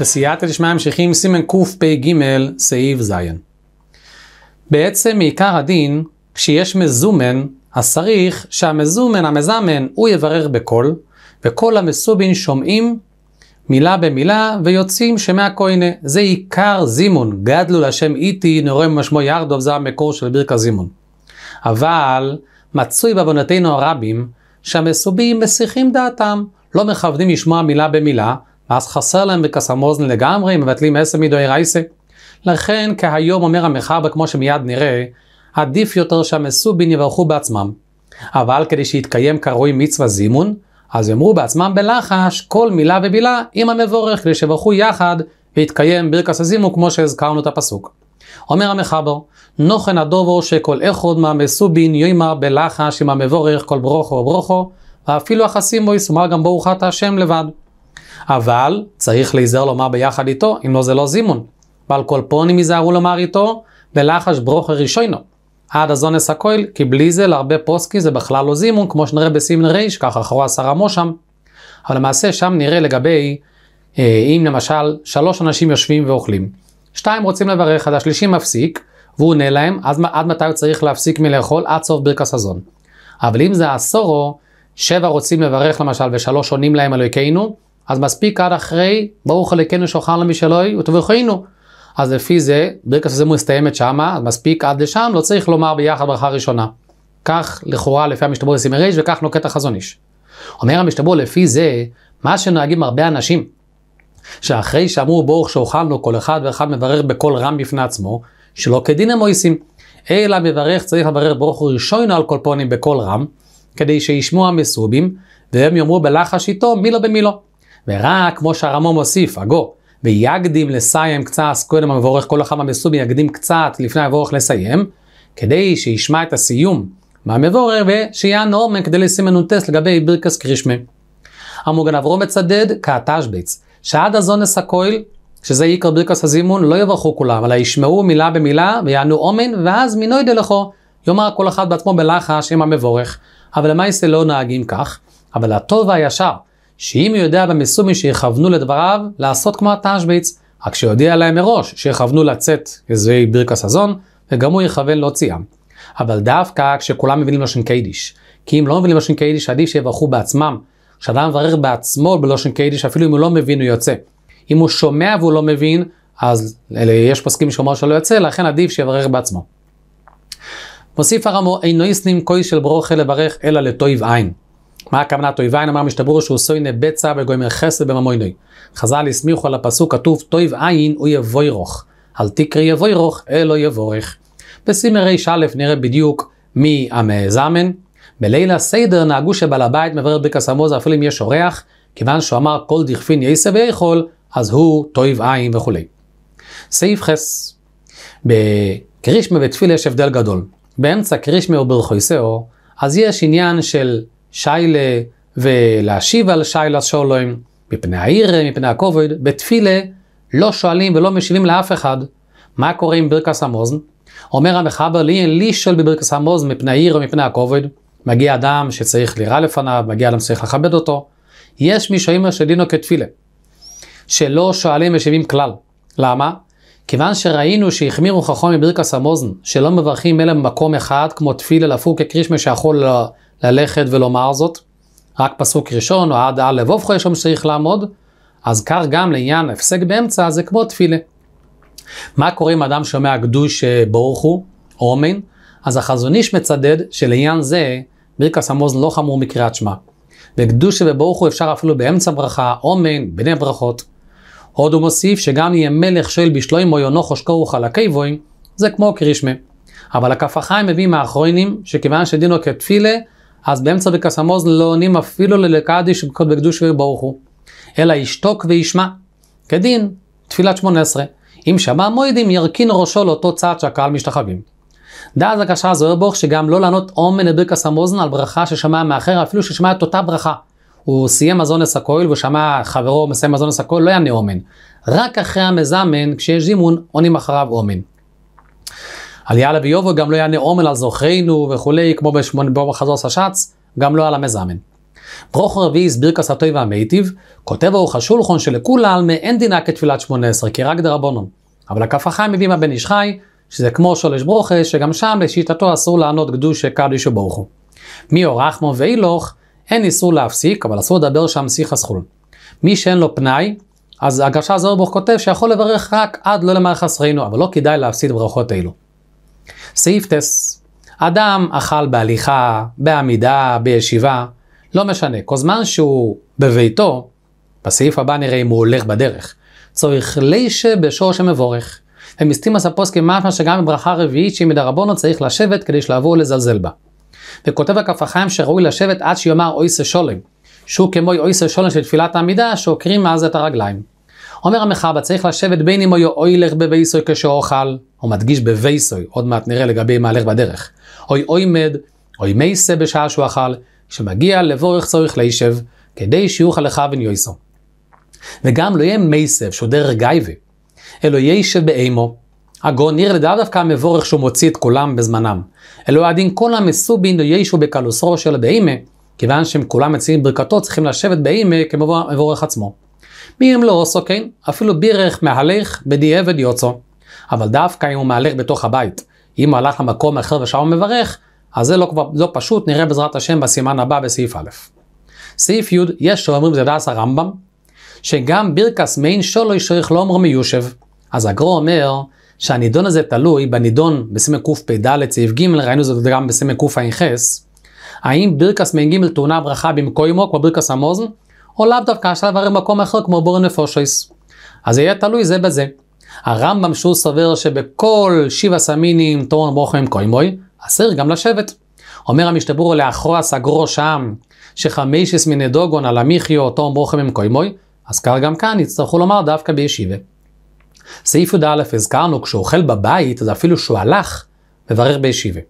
בסייעתא דשמיא ממשיכים סימן קפ"ג סעיף ז. בעצם מעיקר הדין, כשיש מזומן, אז צריך שהמזומן, המזמן, הוא יברר בקול, וכל המסובין שומעים מילה במילה, ויוצאים שמע כהנה. זה עיקר זימון, גדלו להשם איתי, נורא משמו ירדוב, זה המקור של ברכת זימון. אבל מצוי בעוונותינו הרבים, שהמסובים מסיחים דעתם, לא מכבדים לשמוע מילה במילה, ואז חסר להם בכסם אוזן לגמרי, הם מבטלים עשר מדוי רייסה. לכן כהיום אומר המחרבה, כמו שמיד נראה, עדיף יותר שהמסובין יברכו בעצמם. אבל כדי שיתקיים כראוי מצווה זימון, אז יאמרו בעצמם בלחש כל מילה ובילה עם המבורך, כדי שיברכו יחד ויתקיים ברכס הזימו כמו שהזכרנו את הפסוק. אומר המחבר, נוכן הדובו שכל אחד מהמסובין יאמר בלחש עם המבורך כל ברוכו וברוכו, ואפילו החסימו יסומר גם ברוכת השם לבד. אבל צריך להיזהר לומר ביחד איתו, אם לא זה לא זימון. ועל כל פונים ייזהרו לומר איתו, בלחש ברוכר רישיינו. עד הזונס הכויל, כי בלי זה להרבה פוסקים זה בכלל לא זימון, כמו שנראה בסימן ריש, ככה אחרו עשר עמו שם. אבל למעשה שם נראה לגבי, אה, אם למשל שלוש אנשים יושבים ואוכלים, שתיים רוצים לברך, אז השלישי מפסיק, והוא עונה להם, אז עד מתי הוא צריך להפסיק מלאכול? עד סוף ברכס הזון. אבל אם זה עשורו, שבע רוצים לברך למשל ושלוש עונים להם אלוהיכינו, אז מספיק עד אחרי, ברוך חלקנו שולחן למשלוי וטובחנו. אז לפי זה, ברכת הזו מסתיימת שמה, אז מספיק עד לשם, לא צריך לומר ביחד ברכה ראשונה. כך לכאורה לפי המשתבור לסימי ריש, וכך נוקט החזון איש. אומר המשתבור לפי זה, מה שנוהגים הרבה אנשים, שאחרי שאמרו ברוך שאוכלנו כל אחד ואחד מברך בקול רם בפני עצמו, שלא כדין המויסים, אלא מברך צריך לברר ברוך הוא ראשונו על כל פונים בקול רם, כדי שישמעו המסובים, והם יאמרו בלחש איתו מילה לא במילה. לא. ורק, כמו שהרמון מוסיף, הגו, ויגדים לסיים קצת, קודם המבורך כל החמה מסובי, יקדים קצת לפני המבורך לסיים, כדי שישמע את הסיום מהמבורך נורמן כדי לשים מנוטס לגבי ברכס קרישמה. המוגן אברום מצדד כתשבץ, שעד הזונס הכויל, שזה עיקר ברכס הזימון, לא יברכו כולם, אלא ישמעו מילה במילה ויענו אומן, ואז מינוי דלכו, יאמר כל אחד בעצמו בלחש עם המבורך. אבל למעשה לא נהגים כך, אבל הטוב והישר, שאם הוא יודע במסומי שיכוונו לדבריו לעשות כמו התשביץ, רק שיודיע להם מראש שיכוונו לצאת כזוהי ברכס הזון, וגם הוא יכוון להוציאם. אבל דווקא כשכולם מבינים לשון קיידיש, כי אם לא מבינים לשון קיידיש עדיף שיברכו בעצמם, כשאדם מברך בעצמו בלושן קיידיש אפילו אם הוא לא מבין הוא יוצא. אם הוא שומע והוא לא מבין, אז אלה, יש פוסקים שאומר שלא יוצא, לכן עדיף שיברך בעצמו. מוסיף הרמור, אינו איסנים כוי של ברוכה לברך אלא לטויב עין. מה הכוונה תועיב עין אמר משתברו שהוא סוינה בצע בגוימר חסד בממוינוי. חז"ל הסמיכו על הפסוק כתוב תויב עין הוא יבוירוך. אל תקרא יבוירוך אלו יבורך. בסימר ר"א נראה בדיוק מי המזמן. בליל הסדר נהגו שבעל הבית מברר ברכס המוז אפילו אם יש אורח, כיוון שהוא אמר כל דכפין יעשה ויכול, אז הוא תויב עין וכולי. סעיף חס. בקרישמה ותפילה יש הבדל גדול. באמצע קרישמה וברכויסאו, אז יש עניין של שיילה ולהשיב על שיילה שולוים, מפני העיר, מפני הכובד, בתפילה לא שואלים ולא משיבים לאף אחד. מה קורה עם ברכס המוזן? אומר המחבר, לי אין לי שואל בברכס המוזן מפני העיר או מפני הכובד. מגיע אדם שצריך לירה לפניו, מגיע אדם שצריך לכבד אותו. יש מי שאומר שדינו כתפילה, שלא שואלים משיבים כלל. למה? כיוון שראינו שהחמירו חכם מברכס המוזן, שלא מברכים אלא במקום אחד, כמו תפילה לפוק כקרישמה שיכול ללכת ולומר זאת. רק פסוק ראשון, או עד א' אופכו יש שם שצריך לעמוד, אז כר גם לעניין הפסק באמצע, זה כמו תפילה. מה קורה אם אדם שומע קדוש אה, ברוך הוא, אומן? אז החזון איש מצדד שלעניין זה, ברכס המוז לא חמור מקריאת שמע. וקדוש וברוך הוא אפשר אפילו באמצע ברכה, אומן, בני ברכות. עוד הוא מוסיף שגם יהיה מלך שואל בשלוים או יונו חושקו וחלקי בוים, זה כמו קרישמה. אבל הכפחיים מביאים מהאחרונים, שכיוון שדינו כתפילה, אז באמצע בקסמוז לא עונים אפילו שבקוד בקדוש ברוך הוא, אלא ישתוק וישמע. כדין, תפילת שמונה עשרה. אם שמע מוידים ירכין ראשו לאותו צעד שהקהל משתחווים. דאז הקשה זוהר בוך שגם לא לענות אומן לברכס המוזן על ברכה ששמע מאחר, אפילו ששמע את אותה ברכה. הוא סיים מזונס הכויל ושמע חברו מסיים מזונס הכויל, לא יענה אומן. רק אחרי המזמן, כשיש זימון, עונים אחריו אומן. על יאללה ויובו גם לא יענה עומל על זוכרינו וכולי, כמו בשמונה במחזור סש"ץ, גם לא על המזמן. ברוך רביעי הסביר כסתוי והמיטיב, כותב אורך השולחון שלכולה שלכולל מאין דינה כתפילת שמונה עשרה, כי רק דרבונון. אבל הכף החיים מביא מהבן איש חי, שזה כמו שולש ברוכה, שגם שם לשיטתו אסור לענות גדוש קדוש וברוכו. הוא. מיאור רחמו ואילוך, אין איסור להפסיק, אבל אסור לדבר שם שיח הסחול. מי שאין לו פנאי, אז הגשש זוהר ברוך כותב שיכול לברך רק עד לא למערכת עשרינו, אבל לא כדאי להפסיד ברכות אלו. סעיף טס. אדם אכל בהליכה, בעמידה, בישיבה, לא משנה. כל זמן שהוא בביתו, בסעיף הבא נראה אם הוא הולך בדרך. צריך לישה בשורש המבורך. ומסתימס הפוסקים משמע שגם בברכה רביעית שהיא מדרבונו צריך לשבת כדי שלבוא ולזלזל בה. וכותב הכף החיים שראוי לשבת עד שיאמר אוי ששולם. שהוא כמו אוי ששולם של תפילת העמידה, שעוקרים מאז את הרגליים. אומר המחבא, צריך לשבת בין אם הוא אוילך בבייסוי כשאוכל, הוא מדגיש בבייסוי, עוד מעט נראה לגבי מה הלך בדרך. אוי אוי מד, אוי מייסה בשעה שהוא אכל, כשמגיע לבורך צורך לישב, כדי שיוכל לך וניויסו. וגם לא יהיה מייסב שהוא דרך גייבי, אלא יישב באימו. הגון ניר לדעת דווקא המבורך שהוא מוציא את כולם בזמנם. אלא עדין כל המסובין לא יישו בקלוסרו של באימה, כיוון שהם כולם מציעים ברכתו צריכים לשבת באימה כמבורך עצמו. מי אם לא עושו כן, אפילו בירך מהלך בדיעבד יוצא. אבל דווקא אם הוא מהלך בתוך הבית, אם הוא הלך למקום אחר ושם הוא מברך, אז זה לא, לא פשוט, נראה בעזרת השם בסימן הבא בסעיף א'. סעיף י', יש שאומרים זה דעס הרמב"ם, שגם בירקס מעין שולוי שייך לא אומר מיושב. אז הגרו אומר שהנידון הזה תלוי בנידון בסימן קפ"ד סעיף ג', ראינו זאת גם בסימן קע"ח, האם בירקס מעין ג' טעונה ברכה במקוימו כמו בירקס המוזן, או לאו דווקא השלב הרי במקום אחר כמו בור נפושויס. אז יהיה תלוי זה בזה. הרמב"ם שהוא סובר שבכל שבע סמינים תורן ברוכם קוימוי, אסיר גם לשבת. אומר המשתברו לאחרוע סגרו שם, שחמישס מן דוגון על המיחיו תורן ברוכם הם קוימוי, אז כך גם כאן יצטרכו לומר דווקא בישיבה. סעיף י"א הזכרנו, כשהוא אוכל בבית, אז אפילו שהוא הלך, מברך בישיבה.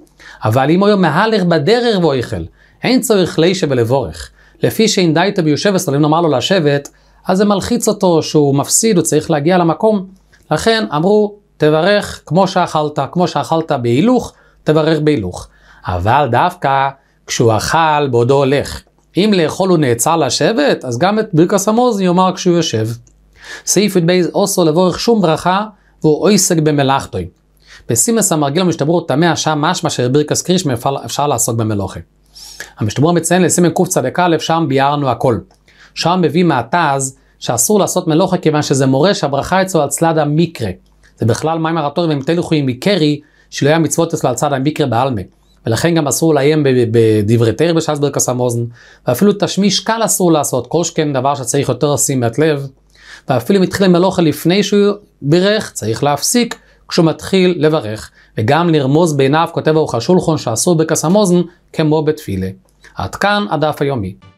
אבל אם הוא יום מהלך בדרך ואוכל, אין צורך לישה ולבורך. לפי שאין די דייתא ביושב וסללים נאמר לו לשבת, אז זה מלחיץ אותו שהוא מפסיד, הוא צריך להגיע למקום. לכן אמרו, תברך כמו שאכלת, כמו שאכלת בהילוך, תברך בהילוך. אבל דווקא כשהוא אכל בעודו הולך. אם לאכול הוא נעצר לשבת, אז גם את ברכס המוז יאמר כשהוא יושב. סעיף י"ב אוסו לבורך שום ברכה, והוא עסק במלאכתוי. בסימס המרגיל המשתברות טמא השם משמע שברכס קריש אפשר לעסוק במלאכה. המשתבר מציין לסימן קצ"א, שם ביארנו הכל. שם מביא מהתז שאסור לעשות מלוכה כיוון שזה מורה שהברכה אצלו על צלד המקרה. זה בכלל מים הרטורים הם תלכו עם מקרי, שלא היה מצוות אצלו על צד המקרה בעלמה. ולכן גם אסור לאיים בדברי תר בש"ס ברכס המוזן, ואפילו תשמיש קל אסור לעשות, כל שכן דבר שצריך יותר לשים את לב. ואפילו אם התחיל מלוכה לפני שהוא בירך, צריך להפסיק, כשהוא מתחיל לברך, וגם לרמוז בעיניו, כותב ארוחה שולחון, שאסור בקסמוזן, כמו בתפילה. עד כאן הדף היומי.